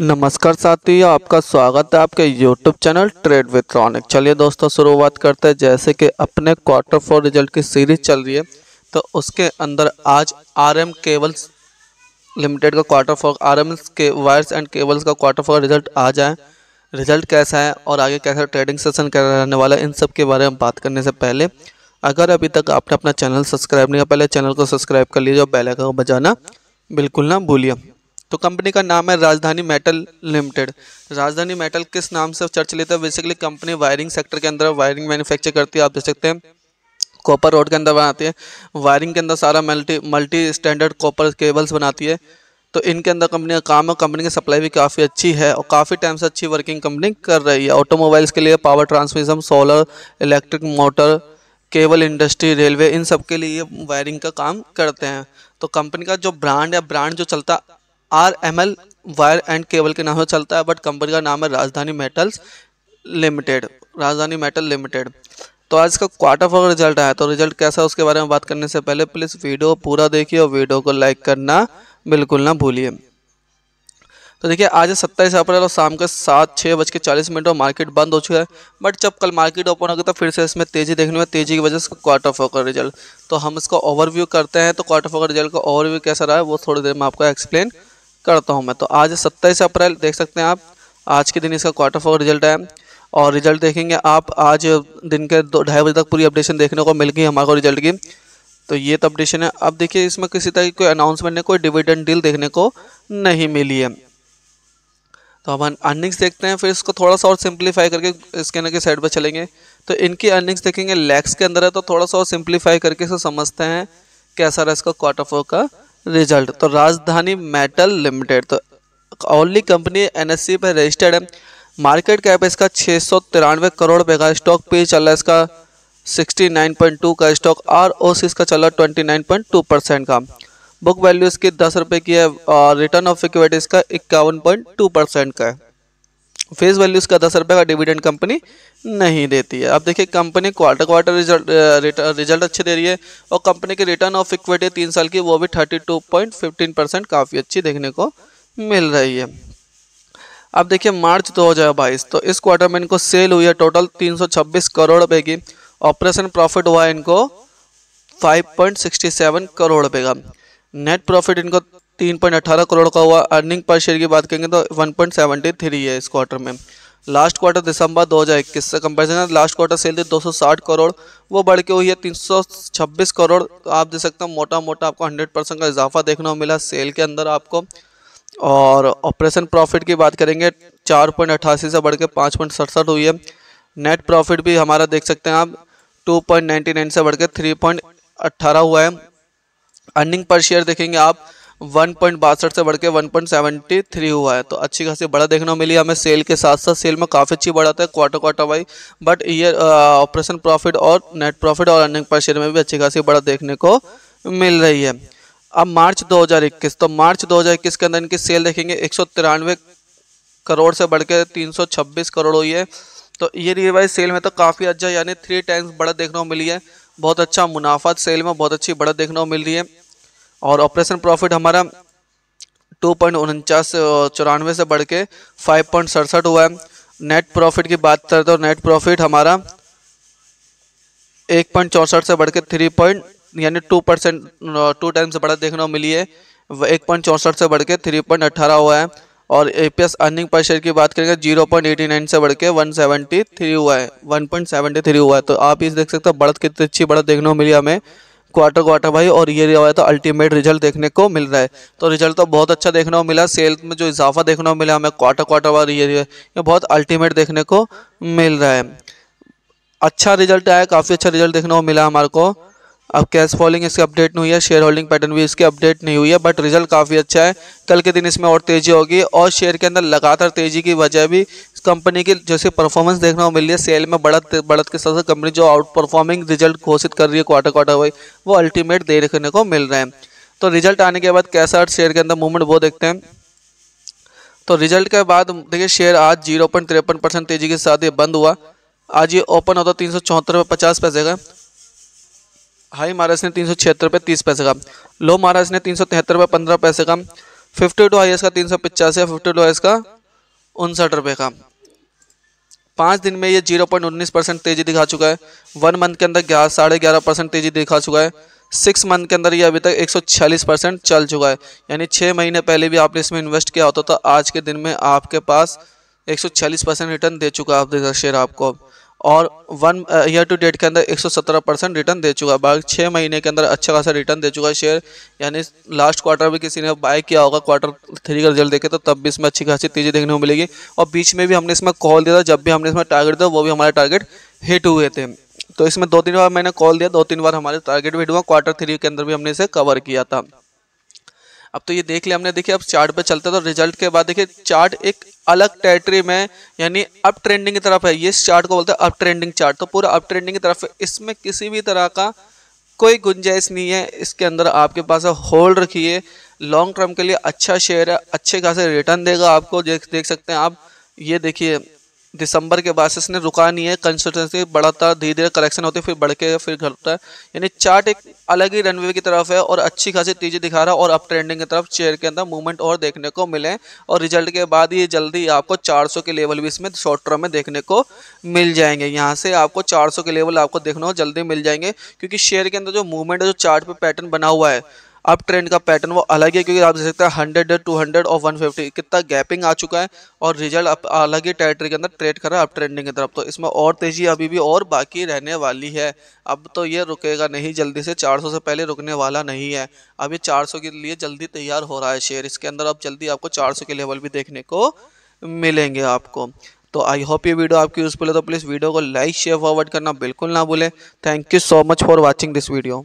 नमस्कार साथियों आपका स्वागत है आपके YouTube channel trade with Ronik चलिए दोस्तों शुरुआत करते हैं जैसे कि अपने क्वार्टर फोर रिजल्ट की सीरीज चल रही है तो उसके अंदर आज आर एम केबल्स लिमिटेड का क्वार्टर फोर आर एम के वायर्स एंड केबल्स का क्वार्टर फोर रिजल्ट आ जाए रिजल्ट कैसा है और आगे कैसा ट्रेडिंग सेशन रहने वाला है इन सब के बारे में बात करने से पहले अगर अभी तक आपने अपना चैनल सब्सक्राइब नहीं किया पहले चैनल को सब्सक्राइब कर लीजिए और बेलाइकन को बजाना बिल्कुल ना भूलिए तो कंपनी का नाम है राजधानी मेटल लिमिटेड राजधानी मेटल किस नाम से चर्च लेता है बेसिकली कंपनी वायरिंग सेक्टर के अंदर वायरिंग मैन्युफैक्चर करती है आप देख सकते हैं कॉपर रोड के अंदर बनाती है वायरिंग के अंदर सारा multi multi standard copper cables बनाती है तो इनके अंदर कंपनी का काम है कंपनी की सप्लाई भी काफ़ी अच्छी है और काफ़ी टाइम से अच्छी वर्किंग कंपनी कर रही है ऑटोमोबाइल्स के लिए power transmission solar electric motor cable industry railway इन सब के लिए वायरिंग का काम करते हैं तो कंपनी का जो ब्रांड है ब्रांड जो चलता R M L wire and cable के नाम से चलता है बट कंपनी का नाम है Rajdhani metals limited Rajdhani metal limited तो आज का क्वार्टर फोर रिजल्ट आया तो रिजल्ट कैसा है उसके बारे में बात करने से पहले प्लीज़ वीडियो पूरा देखिए और वीडियो को लाइक करना बिल्कुल ना भूलिए तो देखिए आज सत्ताईस अप्रैल और शाम के सात छः बज के चालीस मिनट और मार्केट बंद हो चुका है बट जब कल मार्केट ओपन गया तो फिर से इसमें तेज़ी देखने में तेज़ी की वजह से क्वार्टर फोर का रिजल्ट तो हम इसका ओवरव्यू करते हैं तो क्वार्टर फोर का रिजल्ट का ओवरव्यू कैसा रहा है वो थोड़ी देर में आपको एक्सप्लेन करता हूँ मैं तो आज सत्ताईस अप्रैल देख सकते हैं आप आज के दिन इसका क्वार्टर फोर रिजल्ट है और रिजल्ट देखेंगे आप आज दिन के दो ढाई बजे तक पूरी अपडेशन देखने को मिल गई हमारे को रिजल्ट की तो ये तो अपडेशन है अब देखिए इसमें किसी तरह की कोई अनाउंसमेंट नहीं कोई डिविडेंड डील देखने को नहीं मिली है तो हम अर्निंग्स देखते हैं फिर इसको थोड़ा सा और सिंप्लीफाई करके स्कैनर के साइड पर चलेंगे तो इनकी अर्निंग्स देखेंगे लैक्स के अंदर है तो थोड़ा सा और सिंप्लीफाई करके इसे समझते हैं कैसा रहा इसका क्वार्टर फोर का रिजल्ट तो राजधानी मेटल लिमिटेड तो ओनली कंपनी एनएससी पर रजिस्टर्ड है मार्केट कैप इसका छः सौ तिरानवे करोड़ रुपये का स्टॉक पे चल रहा है इसका 69.2 का स्टॉक आर ओ सी इसका चल रहा है टू परसेंट का बुक वैल्यू इसकी दस रुपये की है और रिटर्न ऑफ इक्विटी इसका इक्यावन पॉइंट टू परसेंट का है फेस वैल्यूज़ का दस रुपये का डिविडेंड कंपनी नहीं देती है अब देखिए company quarter quarter result result अच्छे दे रही है और कंपनी की रिटर्न ऑफ इक्विटी तीन साल की वो भी thirty two point fifteen percent काफ़ी अच्छी देखने को मिल रही है अब देखिए मार्च बाईस तो इस क्वार्टर में इनको सेल हुई है टोटल छब्बीस करोड़ रुपए की ऑपरेशन प्रॉफिट हुआ है इनको सेवन करोड़ रुपये का नेट प्रॉफिट इनको तीन पॉइंट अट्ठारह करोड़ का हुआ अर्निंग पर शेयर की बात करेंगे तो वन पॉइंट सेवेंटी थ्री है इस क्वार्टर में लास्ट क्वार्टर दिसंबर 2021 से है लास्ट क्वार्टर सेल थी 260 करोड़ वो बढ़ के हुई है 326 करोड़ तो आप देख सकते हो मोटा मोटा आपको 100 परसेंट का इजाफा देखने को मिला सेल के अंदर आपको और ऑपरेशन प्रॉफिट की बात करेंगे चार पॉइंट अट्ठासी से बढ़ के पाँच पॉइंट सड़सठ हुई है नेट प्रॉफिट भी हमारा देख सकते हैं आप टू पॉइंट नाइन्टी नाइन से बढ़ के थ्री पॉइंट अट्ठारह हुआ है अर्निंग पर शेयर देखेंगे आप वन पॉइंट बासठ से बढ़ के वन पॉइंट सेवेंटी थ्री हुआ है तो अच्छी खासी बड़ा देखने को मिली हमें सेल के साथ साथ सेल में काफ़ी अच्छी बढ़ा था quarter quarter Y but year operation profit और नेट प्रॉफिट और अर्निंग पर शेयर में भी अच्छी खासी बड़ा देखने को मिल रही है अब मार्च 2021 तो मार्च 2021 के अंदर इनकी सेल देखेंगे एक करोड़ से बढ़ के छब्बीस करोड़ हुई है तो ये रिवाइज सेल में तो काफ़ी अच्छा यानी थ्री टाइम्स बड़ा देखने को मिली है बहुत अच्छा मुनाफा सेल में बहुत अच्छी बढ़त देखने को मिल रही है और ऑपरेशन प्रॉफिट हमारा टू पॉइंट उनचास चौरानवे से बढ़ के फाइव पॉइंट सड़सठ हुआ है नेट प्रॉफिट की बात करें तो नेट प्रॉफिट हमारा एक पॉइंट चौंसठ से बढ़ के थ्री पॉइंट यानी टू परसेंट टू टाइम्स बढ़ा देखने को मिली है एक पॉइंट चौंसठ से बढ़ के थ्री पॉइंट अट्ठारह हुआ है और ए पी एस अर्निंग पर शेयर की बात करेंगे जीरो पॉइंट एटी नाइन से बढ़ के वन सेवेंटी थ्री हुआ है वन पॉइंट सेवेंटी थ्री हुआ है तो आप इस देख सकते हो बढ़त कितनी अच्छी बढ़त देखने को मिली हमें क्वार्टर क्वार्टर भाई और ये रहा तो अल्टीमेट रिजल्ट देखने को मिल रहा है तो रिजल्ट तो बहुत अच्छा देखने को मिला सेल्स में जो इजाफा देखने को मिला हमें क्वार्टर क्वार्टर वाइज ये ये बहुत अल्टीमेट देखने को मिल रहा है अच्छा रिजल्ट आया काफ़ी अच्छा रिजल्ट देखने को मिला हमारे को अब कैश फॉलिंग इसकी अपडेट नहीं हुई है शेयर होल्डिंग पैटर्न भी इसकी अपडेट नहीं हुई है बट रिजल्ट काफ़ी अच्छा है कल के दिन इसमें और तेज़ी होगी और शेयर के अंदर लगातार तेज़ी की वजह भी कंपनी की जैसे परफॉर्मेंस देखने को मिल रही है सेल में बढ़त बढ़त के साथ साथ कंपनी जो आउट परफॉर्मिंग रिजल्ट घोषित कर रही है क्वार्टर क्वार्टर वाई वो अल्टीमेट देखने को मिल रहे हैं तो रिजल्ट आने के बाद कैसा शेयर के अंदर मूवमेंट वो देखते हैं तो रिजल्ट के बाद देखिए शेयर आज जीरो पॉइंट तिरपन परसेंट तेजी के साथ ये बंद हुआ आज ये ओपन होता तीन सौ चौहत्तर पचास पैसे का हाई महाराज ने तीन सौ छिहत्तर रुपये तीस पैसे का लो महाराज ने तीन सौ तिहत्तर रुपये पंद्रह पैसे का फिफ्टी टू एस का तीन सौ पचासी है फिफ्टी टू एस का उनसठ रुपये का पाँच दिन में ये जीरो पॉइंट उन्नीस परसेंट तेजी दिखा चुका है वन मंथ के अंदर ग्यारह साढ़े ग्यारह परसेंट तेजी दिखा चुका है सिक्स मंथ के अंदर ये अभी तक एक सौ छियालीस परसेंट चल चुका है यानी छः महीने पहले भी आपने इसमें इन्वेस्ट किया होता तो आज के दिन में आपके पास एक सौ छियालीस परसेंट रिटर्न दे चुका है आपका शेयर आपको और वन ईयर टू डेट के अंदर 117 परसेंट रिटर्न दे चुका है बाग छः महीने के अंदर अच्छा खासा रिटर्न दे चुका है शेयर यानी लास्ट क्वार्टर भी किसी ने बाय किया होगा क्वार्टर थ्री का रिजल्ट देखे तो तब भी इसमें अच्छी खासी तेज़ी देखने को मिलेगी और बीच में भी हमने इसमें कॉल दिया था जब भी हमने इसमें टारगेट दिया वो भी हमारे टारगेट हिट हुए थे तो इसमें दो तीन बार मैंने कॉल दिया दो तीन बार हमारे टारगेट भी हिट हुआ क्वार्टर थ्री के अंदर भी हमने इसे कवर किया था अब तो ये देख लिया हमने देखिए अब चार्ट पे चलते तो रिजल्ट के बाद देखिए चार्ट एक अलग टेरिटरी में यानी अप ट्रेंडिंग की तरफ है ये इस चार्ट को बोलते हैं अप ट्रेंडिंग चार्ट तो पूरा अप ट्रेंडिंग की तरफ है इसमें किसी भी तरह का कोई गुंजाइश नहीं है इसके अंदर आपके पास होल्ड रखिए लॉन्ग टर्म के लिए अच्छा शेयर है अच्छे खासे रिटर्न देगा आपको देख देख सकते हैं आप ये देखिए दिसंबर के बाद से इसने रुका नहीं है कंसिस्टेंसी बढ़ाता धीरे धीरे करेक्शन होते फिर बढ़ के फिर घटता है यानी चार्ट एक अलग ही रनवे की तरफ है और अच्छी खासी तेजी दिखा रहा है और अप ट्रेंडिंग की तरफ चेयर के अंदर मूवमेंट और देखने को मिले और रिजल्ट के बाद ये जल्दी आपको चार के लेवल भी इसमें शॉर्ट टर्म में देखने को मिल जाएंगे यहाँ से आपको चार के लेवल आपको देखने को जल्दी मिल जाएंगे क्योंकि शेयर के अंदर जो मूवमेंट है जो चार्ट पैटर्न बना हुआ है अब ट्रेंड का पैटर्न वो अलग है क्योंकि आप देख सकते हैं हंड्रेड टू हंड्रेड और वन फिफ्टी कितना गैपिंग आ चुका है और रिजल्ट अब अलग ही टेरेटरी के अंदर ट्रेड कर रहा है अब ट्रेंडिंग की तरफ तो इसमें और तेजी अभी भी और बाकी रहने वाली है अब तो ये रुकेगा नहीं जल्दी से 400 से पहले रुकने वाला नहीं है अभी चार के लिए जल्दी तैयार हो रहा है शेयर इसके अंदर अब जल्दी आपको चार के लेवल भी देखने को मिलेंगे आपको तो आई होप ये वीडियो आपकी यूज़फुल है तो प्लीज़ वीडियो को लाइक शेयर फॉरवर्ड करना बिल्कुल ना भूलें thank you so much for watching this video